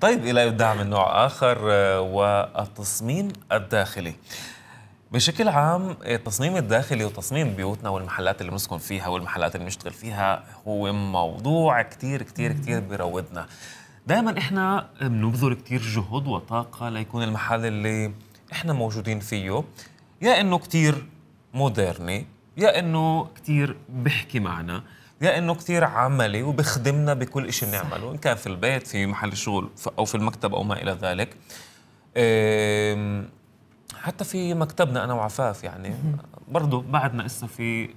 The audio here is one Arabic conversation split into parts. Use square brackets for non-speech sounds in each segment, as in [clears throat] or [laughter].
طيب الى دعم من نوع اخر آه، والتصميم الداخلي بشكل عام التصميم الداخلي وتصميم بيوتنا والمحلات اللي بنسكن فيها والمحلات اللي بنشتغل فيها هو موضوع كتير كتير كتير بيراودنا دائما احنا بنبذل كتير جهد وطاقه ليكون المحل اللي احنا موجودين فيه يا انه كتير موديرني يا انه كتير بحكي معنا يا انه كثير عملي وبخدمنا بكل شيء بنعمله ان كان في البيت في محل الشغل او في المكتب او ما الى ذلك حتى في مكتبنا انا وعفاف يعني برضه بعدنا لسه في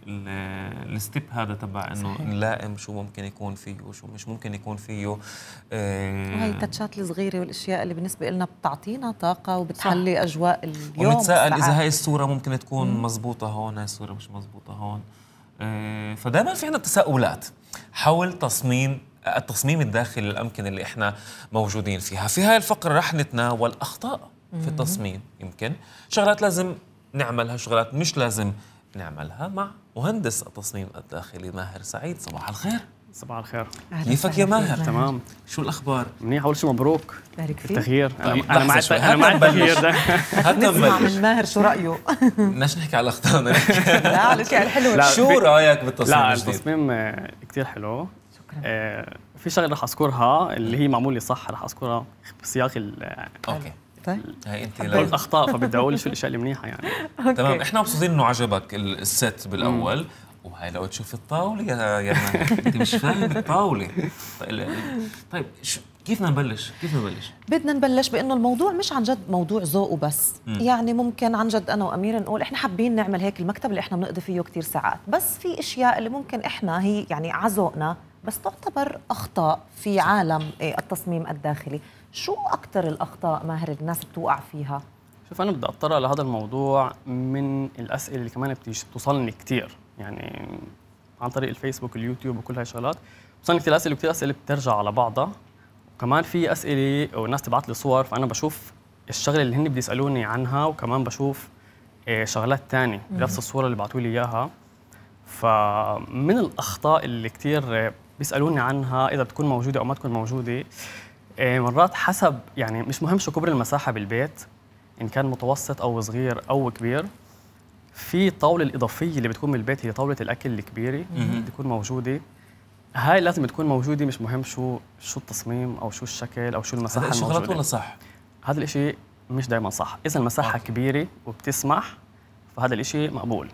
الستيب هذا تبع انه نلائم شو ممكن يكون فيه وشو مش ممكن يكون فيه وهي التاتشات الصغيره والاشياء اللي بالنسبه لنا بتعطينا طاقه وبتحلي صح. اجواء اليوم ونتساءل اذا هاي الصوره ممكن تكون مزبوطه هون هاي الصوره مش مزبوطه هون آه، فدائما في عندنا تساؤلات حول تصميم التصميم الداخلي للامكنه اللي احنا موجودين فيها في هاي الفقره رح نتناول اخطاء في التصميم يمكن شغلات لازم نعملها شغلات مش لازم نعملها مع مهندس التصميم الداخلي ماهر سعيد صباح الخير صباح الخير كيفك يا ماهر؟ تمام شو الاخبار؟ منيح اول شيء مبروك بارك فيك التغيير انا طيب، مع انا مع التغيير ده [laughs] نسمع من ماهر شو رايه؟ بدناش [laughs] نحكي على الاخطاء [laughs] لا على على الحلو شو رايك بالتصميم لا التصميم آه، كثير حلو شكرا آه، في شغله رح اذكرها اللي هي معموله صح رح اذكرها بسياق اوكي طيب هي انت الاخطاء فبدعوا لي شو الاشياء المنيحه يعني تمام احنا مبسوطين انه عجبك الست بالاول وهاي لو تشوف الطاولة يا يا انت مش فاهم الطاولة طيب, طيب، كيف بدنا نبلش؟ كيف نبلش؟ بدنا نبلش بانه الموضوع مش عن جد موضوع ذوق وبس، يعني ممكن عن جد انا وامير نقول احنا حابين نعمل هيك المكتب اللي احنا بنقضي فيه كثير ساعات، بس في اشياء اللي ممكن احنا هي يعني عزوقنا بس تعتبر اخطاء في عالم إيه، التصميم الداخلي، شو اكثر الاخطاء ماهر الناس بتوقع فيها؟ شوف انا بدي اطرق لهذا الموضوع من الاسئله اللي كمان بتوصلني كثير يعني عن طريق الفيسبوك اليوتيوب وكل هاي الشغلات وصلنا كثير اسئله وكثير اسئله بترجع على بعضها وكمان في اسئله والناس تبعت لي صور فانا بشوف الشغله اللي هن بدي يسالوني عنها وكمان بشوف آه، شغلات ثانيه بنفس الصوره اللي بعثوا لي اياها فمن الاخطاء اللي كثير بيسالوني عنها اذا بتكون موجوده او ما تكون موجوده آه، مرات حسب يعني مش مهم شو كبر المساحه بالبيت ان كان متوسط او صغير او كبير في طاوله الاضافيه اللي بتكون من البيت هي طاوله الاكل الكبيره بتكون موجوده هاي لازم تكون موجوده مش مهم شو شو التصميم او شو الشكل او شو المساحه هذا الشيء غلط ولا صح؟ هذا الشيء مش دائما صح، اذا المساحه أوكي. كبيره وبتسمح فهذا الشيء مقبول.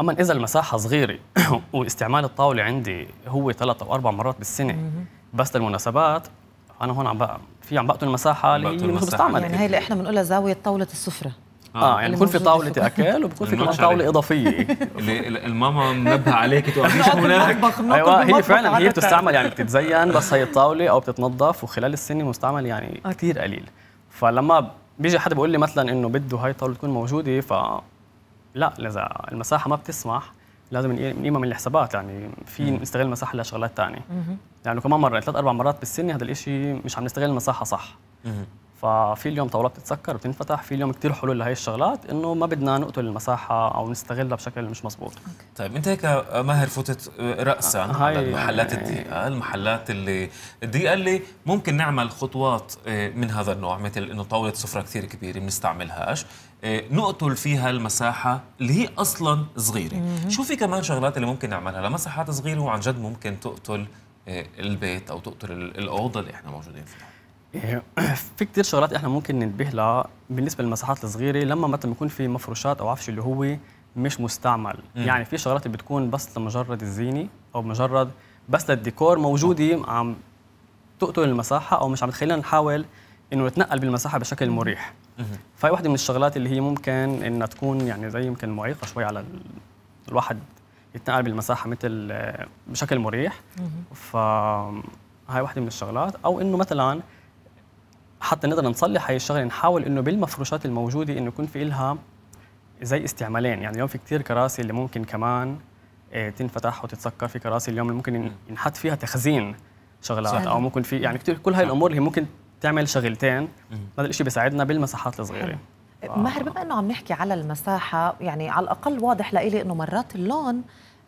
اما اذا المساحه صغيره [coughs] واستعمال الطاوله عندي هو ثلاث او اربع مرات بالسنه بس للمناسبات انا هون عم بقى في عم بقتل المساحه اللي مش بستعملها يعني هي اللي احنا بنقولها زاويه طاوله السفره آه،, اه يعني بكون يعني في طاوله اكل وبكون في كمان طاوله اضافيه [laughs] الماما منبهه عليك تقعديش [laughs] هناك ايوه هي فعلا هي بتستعمل يعني بتتزين بس هي الطاوله او بتتنظف وخلال السنه مستعمل يعني كثير قليل فلما بيجي حدا بيقول لي مثلا انه بده هاي الطاوله تكون موجوده ف لا اذا المساحه ما بتسمح لازم نقيمها من الحسابات يعني في نستغل المساحه لشغلات ثانيه يعني كمان مره ثلاث اربع مرات بالسنه هذا الشيء مش عم نستغل المساحه صح ففي اليوم طاولات بتتسكر وبتنفتح في اليوم كثير حلول لهي الشغلات انه ما بدنا نقتل المساحه او نستغلها بشكل مش مزبوط طيب انت هيك ماهر فتت راسا آه، على المحلات الضيقه يعني المحلات اللي الضيقه اللي ممكن نعمل خطوات آه، من هذا النوع مثل انه طاوله سفره كثير كبيره بنستعملهاش آه، نقتل فيها المساحة اللي هي أصلا صغيرة شو في كمان شغلات اللي ممكن نعملها لمساحات صغيرة وعن جد ممكن تقتل البيت أو تقتل الأوضة اللي إحنا موجودين فيها إيه، [clears throat] في كثير شغلات احنا ممكن ننتبه لها بالنسبه للمساحات الصغيره لما مثلا بيكون في مفروشات او عفش اللي هو مش مستعمل مم. يعني في شغلات بتكون بس لمجرد الزينه او مجرد بس للديكور موجوده عم تقتل المساحه او مش عم تخلينا نحاول انه نتنقل بالمساحه بشكل مريح فهي واحده من الشغلات اللي هي ممكن انها تكون يعني زي يمكن معيقه شوي على الواحد يتنقل بالمساحه مثل آه، بشكل مريح فهي واحده من الشغلات او انه مثلا حتى نقدر نصلح هي الشغله نحاول انه بالمفروشات الموجوده انه يكون في لها زي استعمالين يعني اليوم في كثير كراسي اللي ممكن كمان آه، تنفتح وتتسكر في كراسي اليوم اللي ممكن ينحط فيها تخزين شغلات صحيح. او ممكن في يعني كثير كل هاي نعم. الامور اللي ممكن تعمل شغلتين هذا الشيء بيساعدنا بالمساحات الصغيره ماهر بما انه عم نحكي على المساحه يعني على الاقل واضح لإلي انه مرات اللون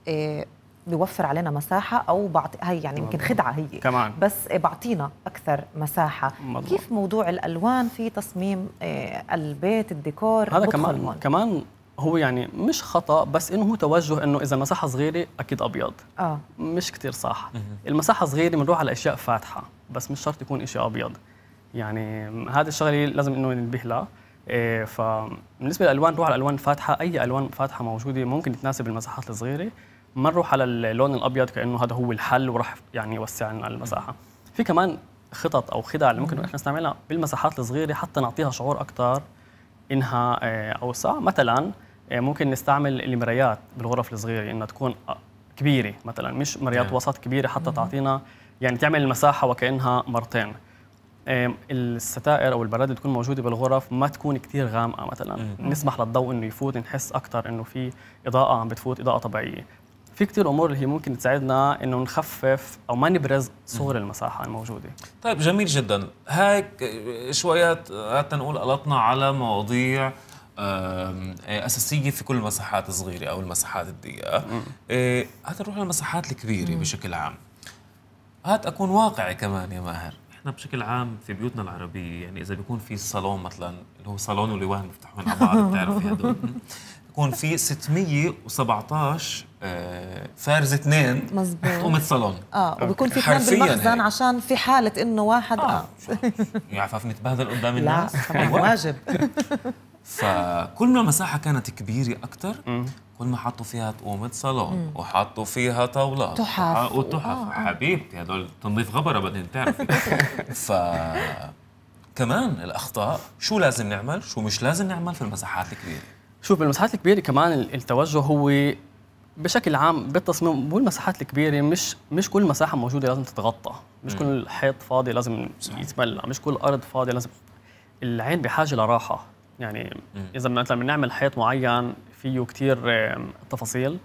آه، بيوفر علينا مساحه او بعطي هي يعني يمكن خدعه هي كمان. بس بعطينا اكثر مساحه مضبوط. كيف موضوع الالوان في تصميم آه، البيت الديكور هذا كمان المون. كمان هو يعني مش خطا بس انه هو توجه انه اذا مساحة صغيره اكيد ابيض اه مش كثير صح المساحه صغيره بنروح على اشياء فاتحه بس مش شرط يكون شيء ابيض يعني هذا الشغله لازم انه ننبه لها إيه فبالنسبه للالوان نروح على الالوان الفاتحة اي الوان فاتحه موجوده ممكن تناسب المساحات الصغيره ما نروح على اللون الابيض كانه هذا هو الحل وراح يعني يوسع لنا المساحه في كمان خطط او خدع اللي ممكن احنا نستعملها بالمساحات الصغيره حتى نعطيها شعور اكثر انها آه، اوسع مثلا آه، ممكن نستعمل المرايات بالغرف الصغيره انها تكون آه، كبيره مثلا مش مرايات نعم. وسط كبيره حتى تعطينا يعني تعمل المساحه وكانها مرتين الستائر او البراد تكون موجوده بالغرف ما تكون كثير غامقه مثلا نسمح للضوء انه يفوت نحس اكثر انه في اضاءه عم بتفوت اضاءه طبيعيه في كثير امور اللي هي ممكن تساعدنا انه نخفف او ما نبرز صور المساحه الموجوده. طيب جميل جدا، هيك شويات عادة نقول قلطنا على مواضيع اساسيه في كل المساحات الصغيره او المساحات الضيقه. هات آه، نروح للمساحات الكبيره بشكل عام. هات اكون واقعي كمان يا ماهر، احنا بشكل عام في بيوتنا العربيه يعني اذا بيكون في صالون مثلا اللي هو صالون ولوان بيفتحوا على بعض بتعرفي هدول [laughs] يكون في 617 آه، فارز اثنين مزبوط قمة صالون اه وبكون في اثنين بالمخزن يعني. عشان في حاله انه واحد اه, آه. يعفف يعني متبهدل قدام الناس لا أيوة. واجب [laughs] فكل ما المساحه كانت كبيره اكثر كل ما حطوا فيها تقومة صالون وحطوا فيها طاولات تحف وتحف آه،, آه. حبيبتي هدول تنظيف غبره بعدين تعرفي [laughs] ف كمان الاخطاء شو لازم نعمل شو مش لازم نعمل في المساحات الكبيره شوف بالمساحات الكبيره كمان التوجه هو بشكل عام بالتصميم المساحات الكبيره مش مش كل مساحه موجوده لازم تتغطى مش كل حيط فاضي لازم يتملى مش كل ارض فاضيه لازم العين بحاجه لراحه يعني اذا مثلا بنعمل حيط معين فيه كثير تفاصيل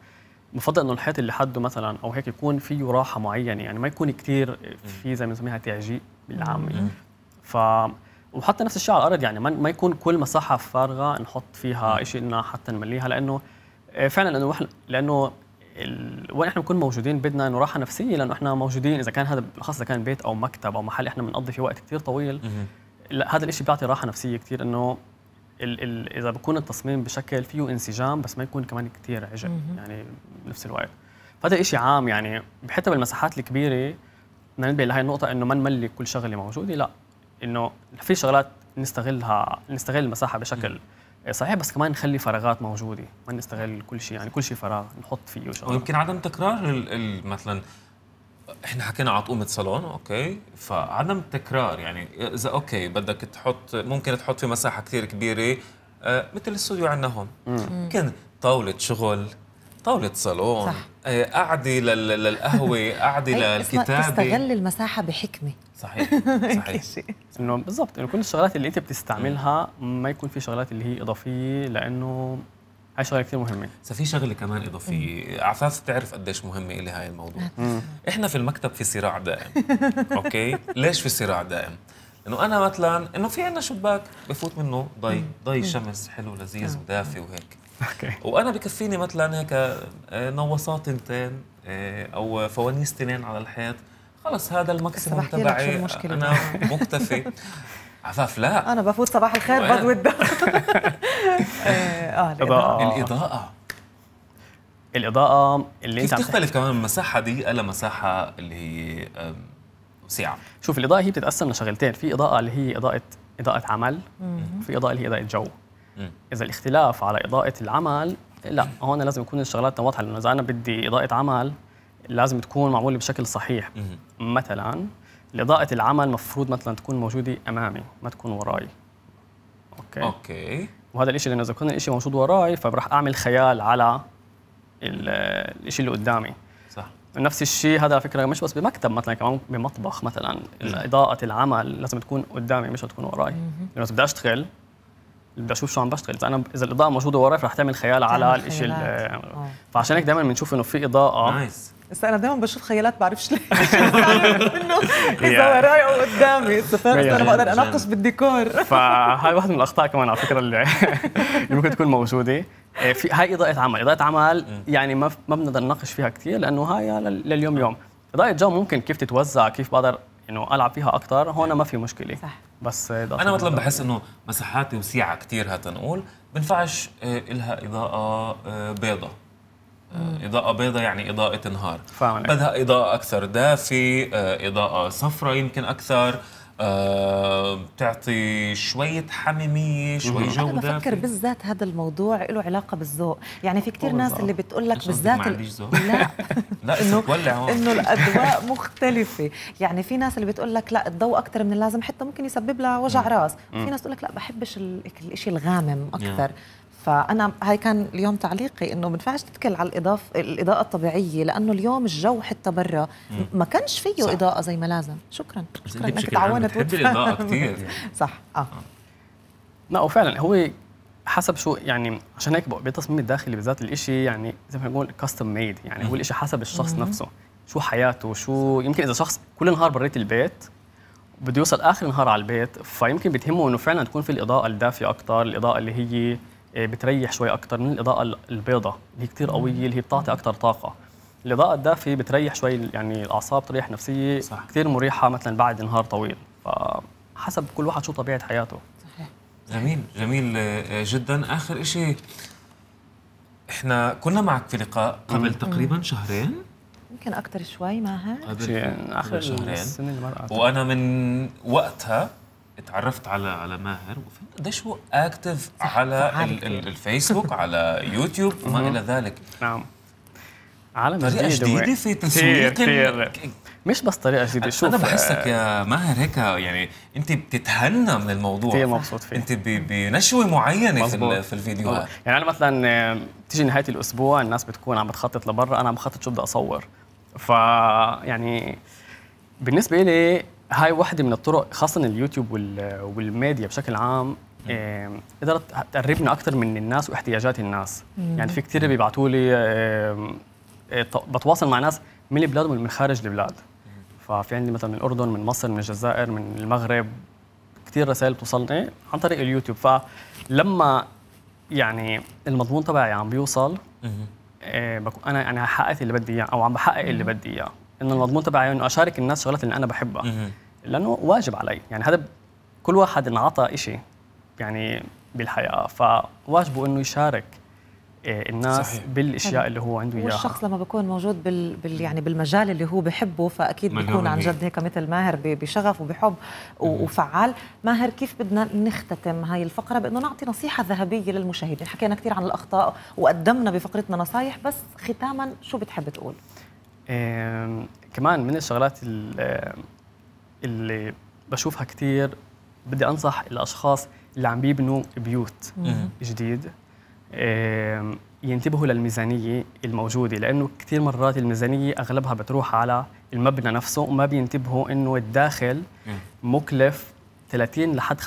بفضل انه الحيط اللي حده مثلا او هيك يكون فيه راحه معينه يعني ما يكون كثير في زي ما بنسميها تعجيق بالعامي ف وحتى نفس الشيء على الارض يعني ما يكون كل مساحه فارغه نحط فيها شيء انه حتى نمليها لانه آه، فعلا لانه لانه وين احنا بنكون موجودين بدنا انه راحه نفسيه لانه احنا موجودين اذا كان هذا خاصه اذا كان بيت او مكتب او محل احنا بنقضي فيه وقت كثير طويل لا هذا الشيء بيعطي راحه نفسيه كثير انه ال ال اذا بكون التصميم بشكل فيه انسجام بس ما يكون كمان كثير عجل يعني بنفس الوقت فهذا شيء عام يعني حتى بالمساحات الكبيره بدنا ننبه لهي النقطه انه ما نملي كل شغله موجوده لا انه في شغلات نستغلها نستغل المساحه بشكل صحيح بس كمان نخلي فراغات موجوده ما نستغل كل شيء يعني كل شيء فراغ نحط فيه شغلات ويمكن عدم تكرار مثلا احنا حكينا على طقومه صالون اوكي فعدم تكرار يعني اذا اوكي بدك تحط ممكن تحط في مساحه كثير كبيره آه، مثل الاستوديو عندنا هون ممكن طاوله شغل طاولة صالون صح قعدي آه، للقهوة قعدي [laughs] للكتابة تستغل المساحة بحكمة صحيح [laughs] صحيح انه بالضبط انه كل الشغلات اللي انت بتستعملها ما يكون في شغلات اللي هي اضافية لانه هاي شغله كثير مهمه بس في شغله كمان اضافيه عفاف بتعرف قديش مهمه الي هاي الموضوع نعم. احنا في المكتب في صراع دائم [laughs] اوكي ليش في صراع دائم انه انا مثلا انه في عندنا شباك بفوت منه ضي ضي شمس حلو لذيذ نعم. ودافي وهيك وانا بكفيني مثلا هيك آه، نوصات تنتين آه، او فوانيس تنين على الحيط خلص هذا الماكسيموم تبعي انا [laughs] مكتفي عفاف لا انا بفوت صباح الخير بضوي الدم [laughs] اه, آه، الاضاءه الاضاءه الاضاءه اللي كيف انت تختلف كمان من المساحه دي الى مساحه اللي هي ساعة شوف الاضاءه هي بتتقسم لشغلتين في اضاءه اللي هي اضاءه اضاءه عمل وفي اضاءه اللي هي اضاءه جو اذا الاختلاف على اضاءه العمل لا هون لازم يكون الشغلات واضحه لانه اذا انا بدي اضاءه عمل لازم تكون معموله بشكل صحيح مثلا اضاءه العمل مفروض مثلا تكون موجوده امامي ما تكون وراي اوكي اوكي وهذا الشيء لانه اذا كان الشيء موجود وراي فبرح اعمل خيال على الشيء اللي قدامي صح نفس الشيء هذا على فكره مش بس بمكتب مثلا كمان بمطبخ مثلا اضاءه العمل لازم تكون قدامي مش تكون وراي لانه إذا بدي اشتغل بدي اشوف شو عم بشتغل اذا انا اذا الاضاءه موجوده ورا رح تعمل خيال على الشيء فعشان هيك دائما بنشوف انه في اضاءه نايس بس انا دايما بشوف خيالات بعرفش ليش [laughs] انه اذا وراي او قدامي فانا بقدر اناقش بالديكور [laughs] فهاي واحده من الاخطاء كمان على فكره اللي [laughs] ممكن تكون موجوده إيه، في هاي اضاءه عمل اضاءه عمل يعني ما ما بنقدر نناقش فيها كثير لانه هاي لليوم يوم اضاءه جو ممكن كيف تتوزع كيف بقدر انه العب فيها اكثر هون ما في مشكله صح بس انا مطلب بحس انه مساحاتي وسيعه كثير هتنقول بنفعش آه، الها اضاءه آه، بيضة آه، إضاءة بيضة يعني إضاءة نهار بدها إضاءة أكثر دافي إضاءة صفراء يمكن أكثر بتعطي آه، شوية حميمية شوية جودة أنا بفكر بالذات هذا الموضوع له علاقة بالذوق يعني في كثير ناس اللي بتقول لك بالذات لا [laughs] لا إنه إنه الأضواء مختلفة يعني في ناس اللي بتقول لك لا الضوء أكثر من اللازم حتى ممكن يسبب لها وجع راس في ناس تقول لك لا بحبش الشيء الغامم أكثر فانا هاي كان اليوم تعليقي انه ما بنفعش تتكل على الاضاءه الاضاءه الطبيعيه لانه اليوم الجو حتى برا ما كانش فيه صح. اضاءه زي ما لازم شكرا شكرا انك تعاونت بتحبي الاضاءه كثير [laughs] صح اه, آه. لا وفعلا هو حسب شو يعني عشان هيك بالتصميم الداخلي بالذات الإشي يعني زي ما بنقول كاستم ميد يعني هو الإشي حسب الشخص نفسه شو حياته شو يمكن اذا شخص كل نهار بريت البيت بده يوصل اخر نهار على البيت فيمكن بتهمه انه فعلا تكون في الاضاءه الدافئه اكثر الاضاءه اللي هي آه، بتريح شوي اكثر من الاضاءه البيضاء اللي هي كثير قويه اللي هي بتعطي اكثر طاقه الاضاءه الدافئه بتريح شوي يعني الاعصاب تريح نفسيه صح. كثير مريحه مثلا بعد نهار طويل فحسب كل واحد شو طبيعه حياته صحيح جميل جميل آه، آه، جدا اخر شيء احنا كنا معك في لقاء قبل تقريبا شهرين يمكن اكثر شوي معها قبل اخر شهرين السنه اللي مرقت وانا من وقتها اتعرفت على على ماهر وقديش هو اكتف على ال ال الفيسبوك على يوتيوب وما الى ذلك نعم عالم طريقه جديده في تسويق مش بس طريقه جديده شوف انا بحسك يا آه، ماهر هيك يعني انت بتتهنى من الموضوع كثير مبسوط فيه انت بنشوه معينه مزبوط. في, في الفيديو آه، يعني انا مثلا بتيجي آه، نهايه الاسبوع الناس بتكون عم بتخطط لبرا انا عم بخطط شو بدي اصور ف يعني بالنسبه لي هاي واحدة من الطرق خاصة اليوتيوب والميديا بشكل عام قدرت تقربنا أكثر من الناس واحتياجات الناس مم. يعني في كثير بيبعتوا لي آه، بتواصل مع ناس من البلاد ومن خارج البلاد ففي عندي مثلا من الأردن من مصر من الجزائر من المغرب كثير رسائل بتوصلني عن طريق اليوتيوب فلما يعني المضمون تبعي عم بيوصل مم. آه، انا انا حققت اللي بدي اياه او عم بحقق اللي بدي اياه ان المضمون تبعي انه اشارك الناس شغلات اللي انا بحبها لانه واجب علي يعني هذا كل واحد انعطى شيء يعني بالحياه فواجبه انه يشارك آه، الناس صحيح. بالاشياء اللي هو عنده اياها والشخص لما بيكون موجود بال... بال يعني بالمجال اللي هو بحبه فاكيد بيكون عن جد هيك مثل ماهر بشغف وبحب وفعال ماهر كيف بدنا نختتم هاي الفقره بانه نعطي نصيحه ذهبيه للمشاهدين حكينا كثير عن الاخطاء وقدمنا بفقرتنا نصايح بس ختاما شو بتحب تقول كمان من الشغلات اللي, اللي بشوفها كثير بدي انصح الاشخاص اللي عم بيبنوا بيوت جديد ينتبهوا للميزانية الموجودة لأنه كثير مرات الميزانية أغلبها بتروح على المبنى نفسه وما بينتبهوا أنه الداخل مكلف 30 لحد 50%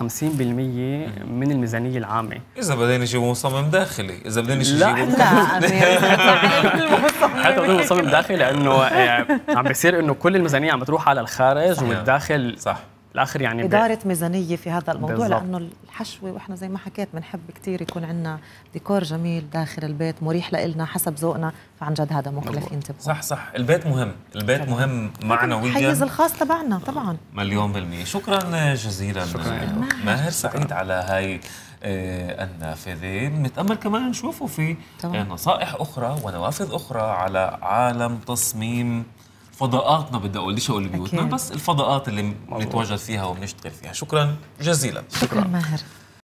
من الميزانيه العامه اذا بدنا نجيب مصمم داخلي اذا بدنا نجيب لا لا [laughs] حتى مصمم داخلي لانه آه، عم بيصير انه كل الميزانيه عم بتروح على الخارج والداخل صح الاخر يعني اداره ميزانيه في هذا الموضوع بالزبط. لانه الحشوه واحنا زي ما حكيت بنحب كثير يكون عندنا ديكور جميل داخل البيت مريح لنا حسب ذوقنا فعن جد هذا مكلف ينتبهوا صح صح البيت مهم البيت مهم معنويا الحيز الخاص تبعنا آه، طبعا مليون بالمية شكرا جزيلا شكرا ماهر سعيد على هاي آه، النافذة نتأمل كمان نشوفه في طبعا. نصائح أخرى ونوافذ أخرى على عالم تصميم فضاءاتنا بدي اقول ليش اقول بيوتنا بس الفضاءات اللي بنتواجد فيها وبنشتغل فيها شكرا جزيلا شكرا, شكرا ماهر